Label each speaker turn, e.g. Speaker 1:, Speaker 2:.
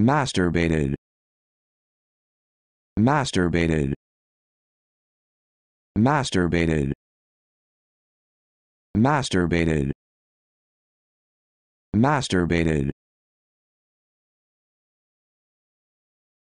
Speaker 1: masturbated masturbated masturbated masturbated masturbated